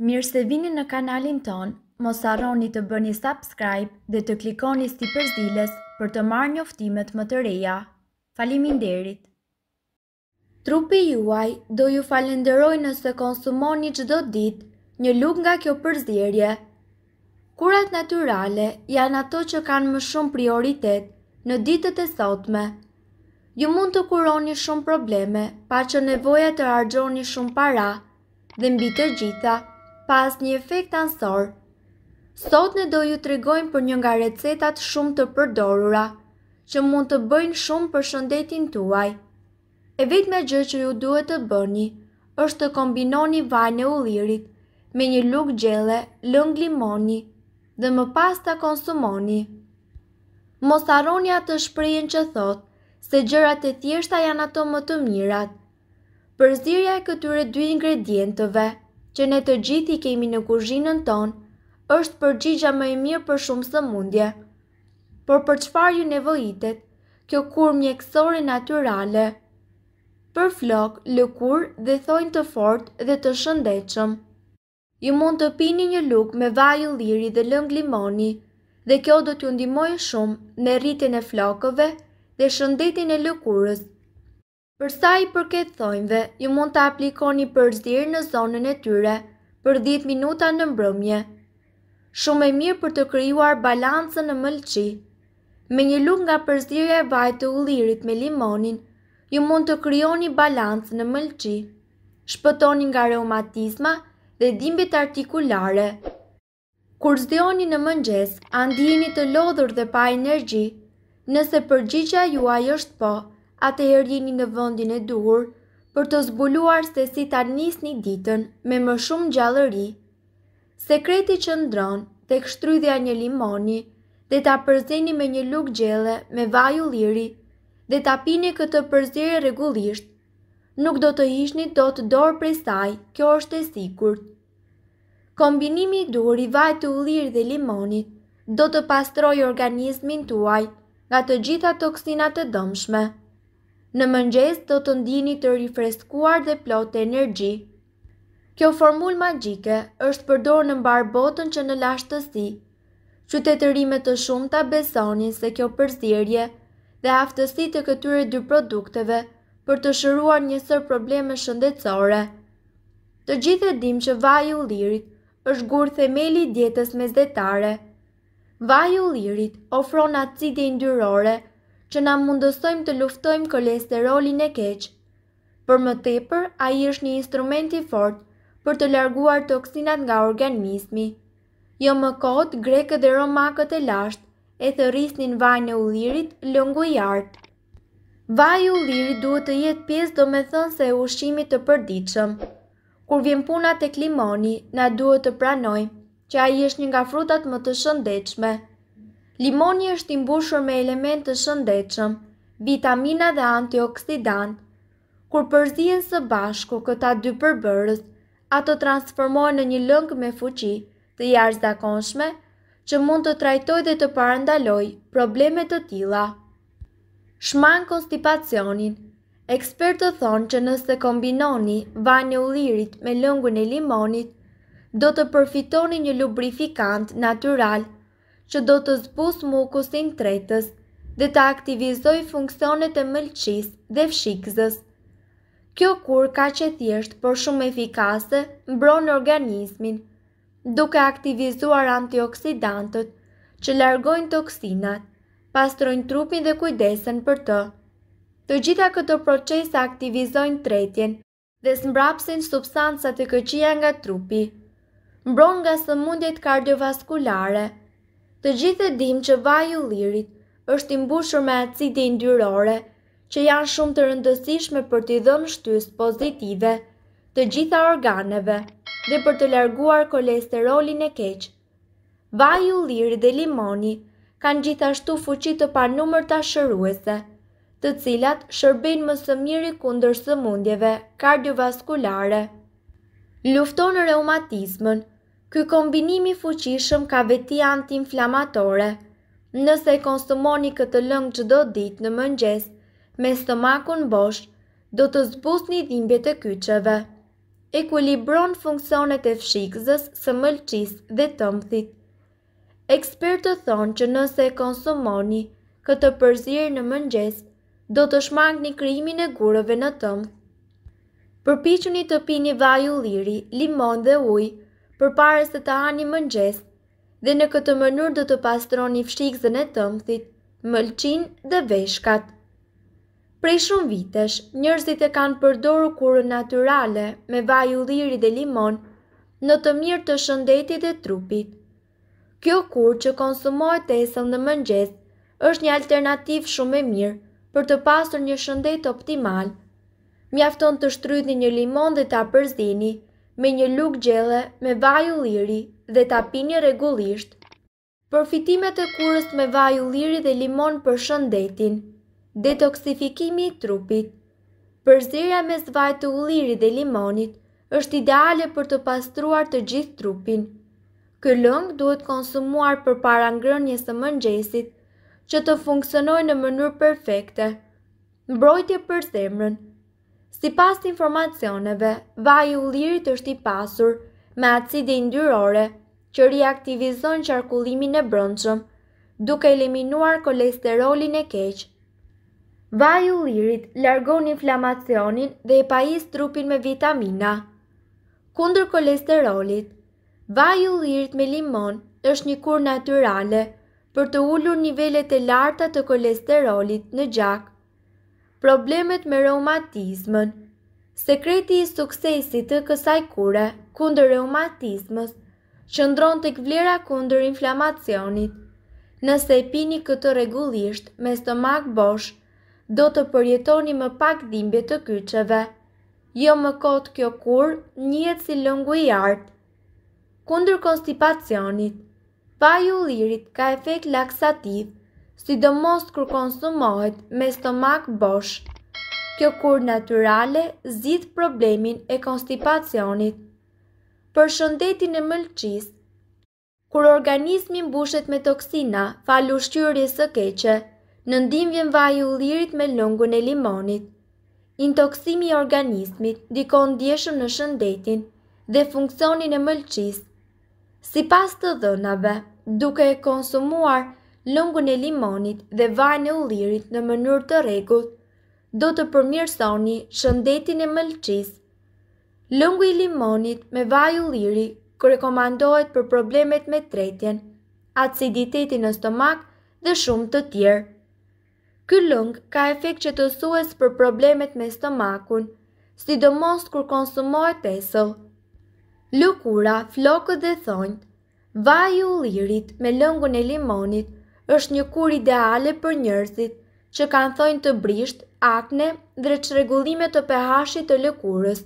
Mirë se vini në kanalin ton, mos arroni të bëni subscribe dhe të klikoni si përzdiles për të marrë njoftimet më të reja. Falimin derit! Trupi juaj do ju falenderoj nëse konsumoni qdo dit një luk nga kjo përzdirje. Kurat naturale janë ato që kanë më shumë prioritet në ditët e sotme. Ju mund të kuroni shumë probleme pa që nevoja të argjoni shumë para dhe mbi të gjitha pas një efekt ansor. Sot ne do ju të regojmë për një nga recetat shumë të përdorura, që mund të bëjnë shumë për shëndetin tuaj. E vetë me gjë që ju duhet të bëni, është të kombinoni vajnë e ullirit me një luk gjele, lëng limoni dhe më pas të konsumoni. Mos arroni atë të shprejnë që thotë, se gjërat e thjeshta janë ato më të mirat. Përzirja e këtyre dy ingredientëve që ne të gjithë i kemi në kuzhinën tonë, është përgjigja më e mirë për shumë së mundje. Por për çfarë ju nevojitet kjo kur mjekësore natyrale? Për flok, lëkur dhe thojnë të fort dhe të shëndechëm. Ju mund të pini një luk me vaj u liri dhe lëng limoni, dhe kjo do t'ju ndimoj shumë në rritin e flokëve dhe shëndetin e lëkurës. Përsa i përket thojnëve, ju mund të aplikoni përzirë në zonën e tyre për 10 minuta në mbrëmje. Shumë e mirë për të kryuar balancën në mëlqi. Me një lumë nga përzirë e vajtë të ullirit me limonin, ju mund të kryoni balancën në mëlqi. Shpëtoni nga reumatisma dhe dimbit artikulare. Kur zdioni në mëngjes, andini të lodhur dhe pa energji, nëse përgjigja juaj është po, të herjini në vëndin e duhur për të zbuluar se si ta nisni ditën me më shumë gjallëri. Sekreti që ndronë të kështrydhja një limoni dhe ta përzeni me një luk gjele me vaju liri dhe ta pini këtë përzirë regullisht, nuk do të ishni do të dorë prej saj, kjo është e sikur. Kombinimi i dur i vaj të ullirë dhe limonit do të pastroj organizmin tuaj nga të gjitha toksinat të dëmshme në mëngjes do të ndini të rifreskuar dhe plot të energji. Kjo formul magjike është përdorë në mbarë botën që në lashtësi. Qytetërime të shumë të besonin se kjo përzirje dhe aftësi të këtyre dy produkteve për të shëruar njësër probleme shëndetësore. Të gjithë e dim që vaj u lirit është gurë themeli djetës zdetare. Vaj u lirit ofron acide indyrore – që na mundësojmë të luftojmë kolesterolin e keqë. Për më tepër, a i është një instrumenti fort për të larguar toksinat nga organismi. Jo më kotë, greke dhe romakët e lashtë, e thë rrisnin vaj në ullirit, lëngu i artë. Vaj ullirit duhet të jetë pjesë do me thënë se ushimit të përdiqëm. Kur vjen punat e klimoni, na duhet të pranoj, që a i është një nga frutat më të shëndechme. Limoni është i mbushur me elementë të shëndetshëm, vitamina dhe antioksidant. Kur përzien së bashku këta dy përbërës, ato transformohen në një lëngë me fuqi të jashtëzakonshme që mund të trajtoj dhe të parandaloj problemet të tila. Shman konstipacionin Ekspertë thonë që nëse kombinoni vanjë ullirit me lëngun e limonit, do të përfitoni një lubrifikant natural që do të zbus mukusin tretës dhe të aktivizoj funksionet e mëlqis dhe fshikzës. Kjo kur ka që thjesht për shumë efikase mbron organizmin, duke aktivizuar antioksidantët që largojnë toksinat, pastrojnë trupin dhe kujdesen për të. Të gjitha këto procesa aktivizojnë tretjen dhe sëmbrapsin substancat e këqia nga trupi. Mbron nga sëmundjet kardiovaskulare, Të gjithë e dim që vaju lirit është imbushur me acidi ndyrore, që janë shumë të rëndësishme për t'i dhënë shtys pozitive të gjitha organeve dhe për të larguar kolesterolin e keq. Vaju lirit dhe limoni kanë gjithashtu fuqi të numër të shëruese, të cilat shërbin më së miri kundër së mundjeve kardiovaskulare. Lufton reumatismën, Ky kombinimi fuqishëm ka veti anti-inflamatore. Nëse konsumoni këtë lëngë gjdo ditë në mëngjes, me stomakun bosh, do të zbus një dhimbje të kyqeve. funksionet e fshikëzës, së mëlqis dhe të mthit. Ekspertë të thonë që nëse e konsumoni këtë përzirë në mëngjes, do të shmangni një e gurëve në të mth. Përpichu një të pini vaj ulliri, limon dhe ujë, për pare se të hani mëngjes, dhe në këtë mënyrë do të pastroni fshikëzën e tëmthit, mëlqin dhe veshkat. Prej shumë vitesh, njërzit e kanë përdoru kurën naturale me vaj u dhiri dhe limon në të mirë të shëndetit e trupit. Kjo kur që konsumohet e esën në mëngjes, është një alternativ shumë e mirë për të pasur një shëndet optimal. Mjafton të shtrydhni një limon dhe ta përzini, me një luk gjele, me vaj u liri dhe tapinje regullisht, përfitimet e kurës me vaj u liri dhe limon për shëndetin, detoksifikimi i trupit, përzirja me zvaj të u liri dhe limonit është ideale për të pastruar të gjithë trupin. Këllëng duhet konsumuar për para ngrënje së mëngjesit që të funksionoj në mënur perfekte, mbrojtje për zemrën, Si pas informacioneve, vaj u lirit është i pasur me acide indyrore që reaktivizon qarkullimin e brëndshëm, duke eliminuar kolesterolin e keq. Vaj u lirit largon inflamacionin dhe e pajis trupin me vitamina. Kundër kolesterolit, vaj u lirit me limon është një kur naturale për të ullur nivellet e larta të kolesterolit në gjak problemet me reumatizmën. Sekreti i suksesit të kësaj kure kundër reumatizmës që ndronë të këvlera kundër inflamacionit. Nëse e pini këtë regullisht me stomak bosh, do të përjetoni më pak dhimbje të kyqeve. Jo më kotë kjo kur njët si lëngu i artë. Kundër konstipacionit, vaju lirit ka efekt laksativë, sidomos kur konsumohet me stomak bosh. Kjo kur naturale zidh problemin e konstipacionit. Për shëndetin e mëlqis, kur organismin mbushet me toksina, fal ushqyerjes së keqe, në ndimjen vaj u lirit me lëngun e limonit. Intoksimi i organismit dikon djeshëm në shëndetin dhe funksionin e mëlqis. Si pas të dhënave, duke e konsumuar mëlqis, Lëngu e limonit dhe vajnë e ullirit në mënyrë të regut, do të përmirësoni shëndetin e mëlqis. Lëngu i limonit me vaj ulliri kërekomandohet për problemet me tretjen, aciditetin në stomak dhe shumë të tjerë. Ky lëng ka efekt që të sues për problemet me stomakun, sidomos kur konsumohet peso. Lëkura, flokët dhe thonjë, vaj ullirit me lëngun e limonit – është një kur ideale për njërzit që kanë thojnë të brisht, akne dhe regullimet të pehashit të lëkurës.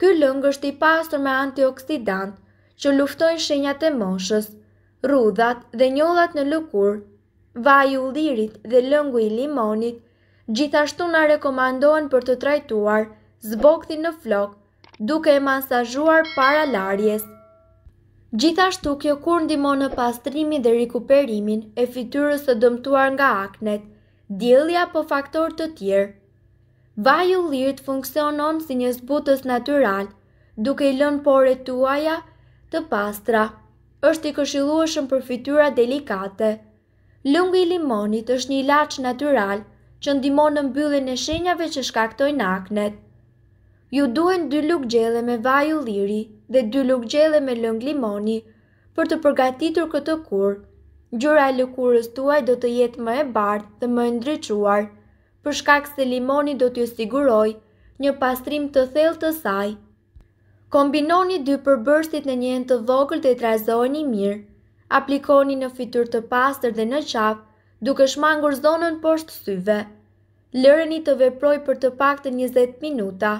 Ky lëng është i pasur me antioksidant që luftojnë shenjat e moshës, rudhat dhe njollat në lëkur, vaj u lirit dhe lëngu i limonit, gjithashtu na rekomandohen për të trajtuar zbokti në flok, duke e masazhuar para larjes. Gjithashtu kjo kur ndimo në pastrimi dhe rikuperimin e fityrës të dëmtuar nga aknet, djelja po faktor të tjerë. Vaju lirët funksionon si një zbutës natural, duke i lën pore tuaja të pastra. është i këshilueshëm për fityra delikate. Lungë i limonit është një laq natural që ndimo në mbyllin e shenjave që shkaktojnë aknet. Ju duhen dy luk gjele me vaju lirë dhe dy lukë gjele me lëng limoni. Për të përgatitur këtë kur, gjura e lëkurës tuaj do të jetë më e bardë dhe më e ndryquar, për shkak se limoni do t'ju siguroj një pastrim të thell të saj. Kombinoni dy përbërstit në një të vogël dhe trazojni mirë, aplikoni në fitur të pastër dhe në qafë, duke shmangur zonën poshtë syve. Lëreni të veproj për të pak të 20 minuta.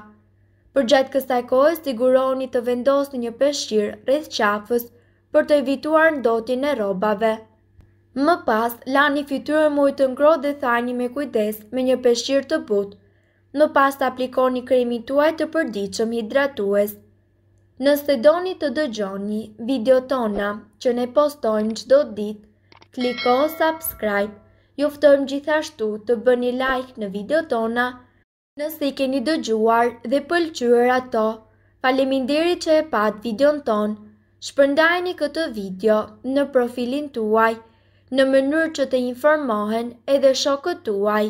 Për gjatë kësaj kohë, siguroni të vendosni një peshqir rreth qafës për të evituar ndotin e robave. Më pas, lani fytyrën mujë të ngro dhe thani me kujdes me një peshqir të butë, Më pas të aplikoni kremi tuaj të përdiqëm hidratues. Nëse doni të dëgjoni video tona që ne postojmë qdo dit, kliko subscribe. Juftëm gjithashtu të bëni like në video tona Nëse i keni dëgjuar dhe pëlqyër ato, faleminderit që e pat videon ton, shpërndajni këtë video në profilin tuaj në mënyrë që të informohen edhe shokët tuaj.